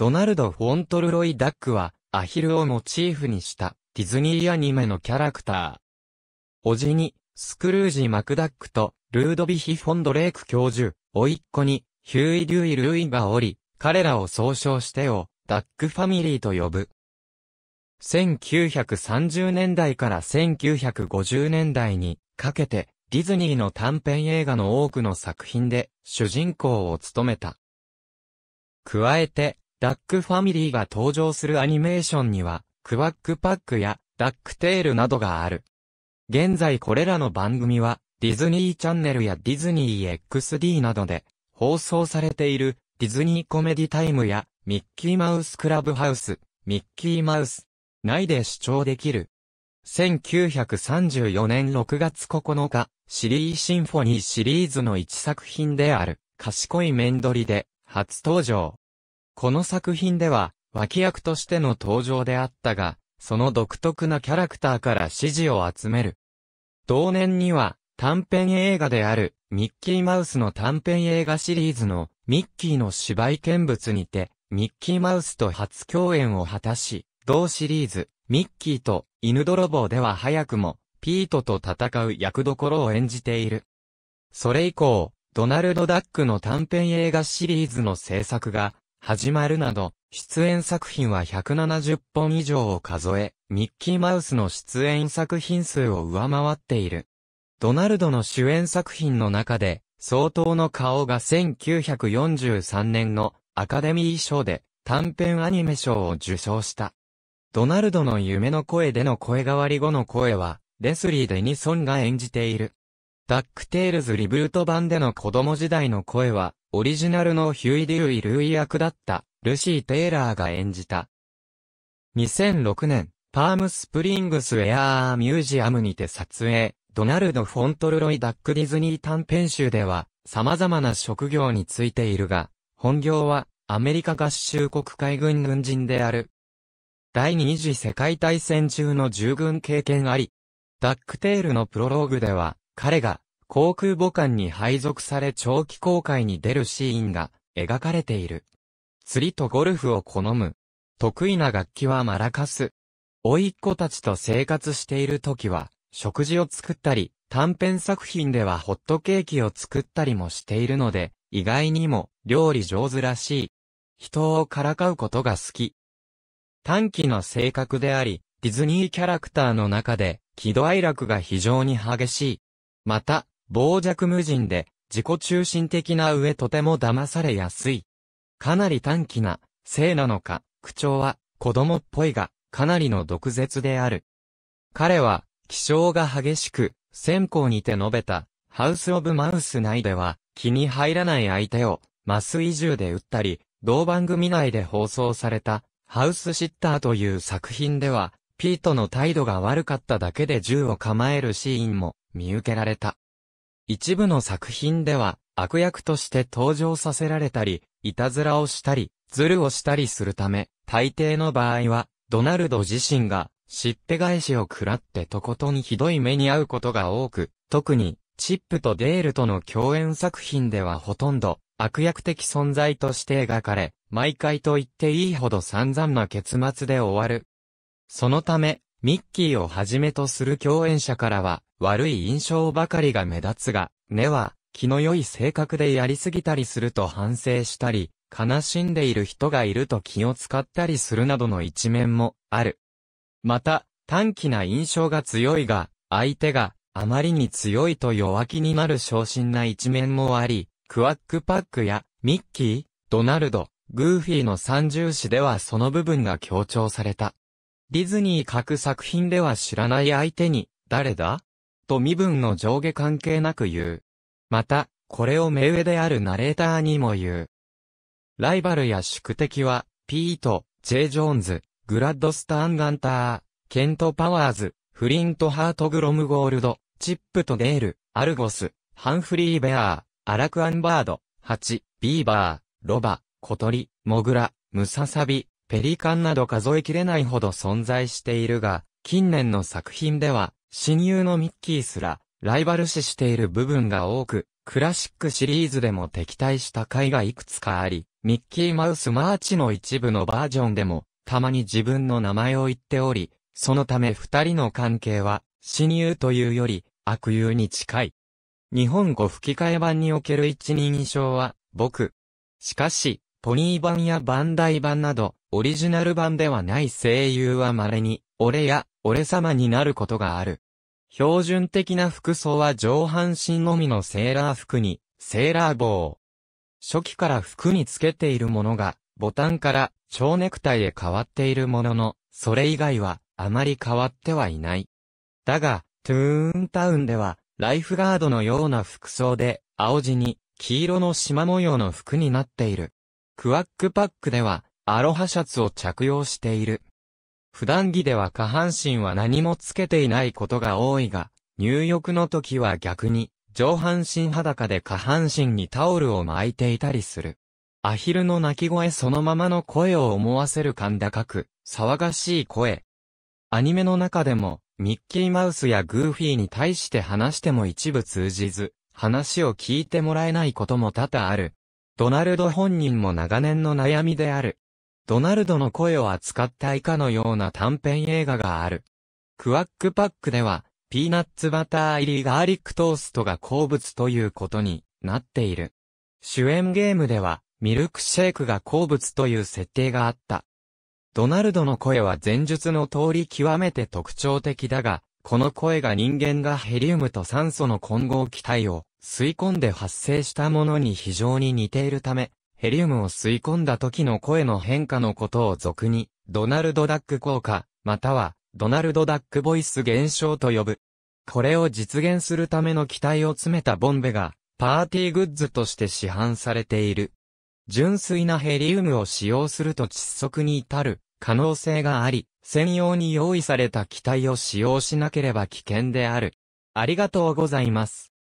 ドナルド・フォントルロイ・ダックは、アヒルをモチーフにしたディズニーアニメのキャラクター。おじに、スクルージ・マクダックと、ルードビヒ・フォンドレイク教授、おいっ子に、ヒューイ・デュイ・ルイがおり、彼らを総称してを、ダックファミリーと呼ぶ。1930年代から1950年代にかけて、ディズニーの短編映画の多くの作品で主人公を務めた。加えて、ダックファミリーが登場するアニメーションには、クワックパックやダックテールなどがある。現在これらの番組は、ディズニーチャンネルやディズニー XD などで放送されているディズニーコメディタイムやミッキーマウスクラブハウス、ミッキーマウス内で視聴できる。1934年6月9日、シリーシンフォニーシリーズの一作品である賢い面取りで初登場。この作品では、脇役としての登場であったが、その独特なキャラクターから支持を集める。同年には、短編映画である、ミッキーマウスの短編映画シリーズの、ミッキーの芝居見物にて、ミッキーマウスと初共演を果たし、同シリーズ、ミッキーと犬泥棒では早くも、ピートと戦う役どころを演じている。それ以降、ドナルド・ダックの短編映画シリーズの制作が始まるなど、出演作品は170本以上を数え、ミッキーマウスの出演作品数を上回っている。ドナルドの主演作品の中で、相当の顔が1943年のアカデミー賞で短編アニメ賞を受賞した。ドナルドの夢の声での声変わり後の声は、レスリー・デニソンが演じている。ダックテイルズリブート版での子供時代の声は、オリジナルのヒュイ・デュイ・ルイ役だった、ルシー・テイラーが演じた。2006年、パームスプリングスウェアーミュージアムにて撮影、ドナルド・フォントルロイ・ダック・ディズニー短編集では、様々な職業についているが、本業は、アメリカ合衆国海軍軍人である。第二次世界大戦中の従軍経験あり、ダックテールのプロローグでは、彼が航空母艦に配属され長期航海に出るシーンが描かれている。釣りとゴルフを好む。得意な楽器はマラカス。いっ子たちと生活している時は、食事を作ったり、短編作品ではホットケーキを作ったりもしているので、意外にも料理上手らしい。人をからかうことが好き。短期の性格であり、ディズニーキャラクターの中で、喜怒哀楽が非常に激しい。また、傍若無人で、自己中心的な上とても騙されやすい。かなり短気な、性なのか、口調は、子供っぽいが、かなりの毒舌である。彼は、気象が激しく、先行にて述べた、ハウス・オブ・マウス内では、気に入らない相手を、麻酔銃で撃ったり、同番組内で放送された、ハウス・シッターという作品では、ピートの態度が悪かっただけで銃を構えるシーンも見受けられた。一部の作品では悪役として登場させられたり、いたずらをしたり、ズルをしたりするため、大抵の場合は、ドナルド自身が、しっぺ返しを食らってとことんひどい目に遭うことが多く、特に、チップとデールとの共演作品ではほとんど、悪役的存在として描かれ、毎回と言っていいほど散々な結末で終わる。そのため、ミッキーをはじめとする共演者からは、悪い印象ばかりが目立つが、根は、気の良い性格でやりすぎたりすると反省したり、悲しんでいる人がいると気を使ったりするなどの一面もある。また、短気な印象が強いが、相手があまりに強いと弱気になる昇進な一面もあり、クワックパックやミッキー、ドナルド、グーフィーの三重視ではその部分が強調された。ディズニー各作品では知らない相手に、誰だと身分の上下関係なく言う。また、これを目上であるナレーターにも言う。ライバルや宿敵は、ピート、ジェイ・ジョーンズ、グラッドスターン・ガンター、ケント・パワーズ、フリント・ハート・グロム・ゴールド、チップとデール、アルゴス、ハンフリー・ベアー、アラク・アンバード、ハチ、ビーバー、ロバ、コトリ、モグラ、ムササビ、ペリカンなど数えきれないほど存在しているが、近年の作品では、親友のミッキーすら、ライバル視している部分が多く、クラシックシリーズでも敵対した回がいくつかあり、ミッキーマウスマーチの一部のバージョンでも、たまに自分の名前を言っており、そのため二人の関係は、親友というより、悪友に近い。日本語吹き替え版における一人称は、僕。しかし、ポニー版やバンダイ版など、オリジナル版ではない声優は稀に、俺や、俺様になることがある。標準的な服装は上半身のみのセーラー服に、セーラー帽。初期から服につけているものが、ボタンから蝶ネクタイへ変わっているものの、それ以外はあまり変わってはいない。だが、トゥーンタウンでは、ライフガードのような服装で、青地に、黄色の縞模様の服になっている。クワックパックでは、アロハシャツを着用している。普段着では下半身は何もつけていないことが多いが、入浴の時は逆に、上半身裸で下半身にタオルを巻いていたりする。アヒルの鳴き声そのままの声を思わせる甲高く、騒がしい声。アニメの中でも、ミッキーマウスやグーフィーに対して話しても一部通じず、話を聞いてもらえないことも多々ある。ドナルド本人も長年の悩みである。ドナルドの声を扱った以下のような短編映画がある。クワックパックでは、ピーナッツバター入りガーリックトーストが好物ということになっている。主演ゲームでは、ミルクシェイクが好物という設定があった。ドナルドの声は前述の通り極めて特徴的だが、この声が人間がヘリウムと酸素の混合気体を吸い込んで発生したものに非常に似ているため、ヘリウムを吸い込んだ時の声の変化のことを俗に、ドナルドダック効果、または、ドナルドダックボイス現象と呼ぶ。これを実現するための機体を詰めたボンベが、パーティーグッズとして市販されている。純粋なヘリウムを使用すると窒息に至る可能性があり、専用に用意された機体を使用しなければ危険である。ありがとうございます。